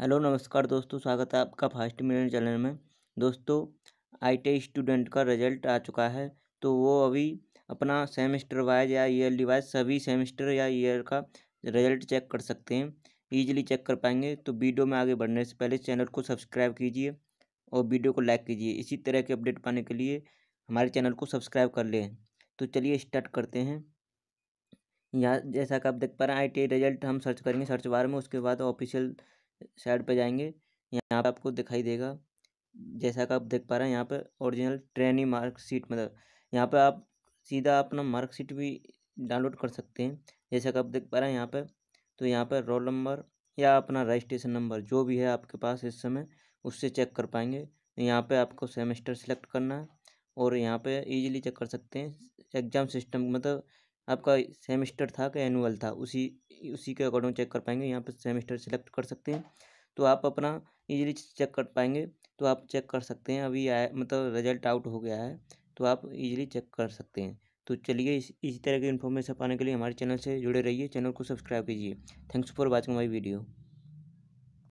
hello नमस्कार दोस्तों स्वागत है आपका फास्ट मिलियन चैनल में दोस्तों आई स्टूडेंट e का रिजल्ट आ चुका है तो वो अभी अपना सेमेस्टर वाइज या ईयरली वाइज सभी सेमेस्टर या ईयर का रिजल्ट चेक कर सकते हैं ईजिली चेक कर पाएंगे तो वीडियो में आगे बढ़ने से पहले चैनल को सब्सक्राइब कीजिए और वीडियो को लाइक कीजिए इसी तरह के अपडेट पाने के लिए हमारे चैनल को सब्सक्राइब कर लें तो चलिए स्टार्ट करते हैं यहाँ जैसा कि आप देख पा रहे हैं आई रिजल्ट e हम सर्च करेंगे सर्च बार में उसके बाद ऑफिशियल साइड पे जाएंगे यहाँ पर आपको दिखाई देगा जैसा कि आप देख पा रहे हैं यहाँ पर ओरिजिनल ट्रेनी मार्कशीट मतलब यहाँ पर आप सीधा अपना मार्कशीट भी डाउनलोड कर सकते हैं जैसा कि आप देख पा रहे हैं यहाँ पर तो यहाँ पर रोल नंबर या अपना रजिस्ट्रेशन नंबर जो भी है आपके पास इस समय उससे चेक कर पाएंगे यहाँ पे आपको सेमेस्टर सेलेक्ट करना है और यहाँ पे इजीली चेक कर सकते हैं एग्ज़ाम सिस्टम मतलब आपका सेमेस्टर था कि एनुअल था उसी उसी के अकॉर्डिंग चेक कर पाएंगे यहाँ पर सेमेस्टर सेलेक्ट कर सकते हैं तो आप अपना ईजिली चेक कर पाएंगे तो आप चेक कर सकते हैं अभी आया मतलब रिजल्ट आउट हो गया है तो आप इजीली चेक कर सकते हैं तो चलिए इस इसी तरह की इन्फॉर्मेशन पाने के लिए हमारे चैनल से जुड़े रहिए चैनल को सब्सक्राइब कीजिए thanks for watching my video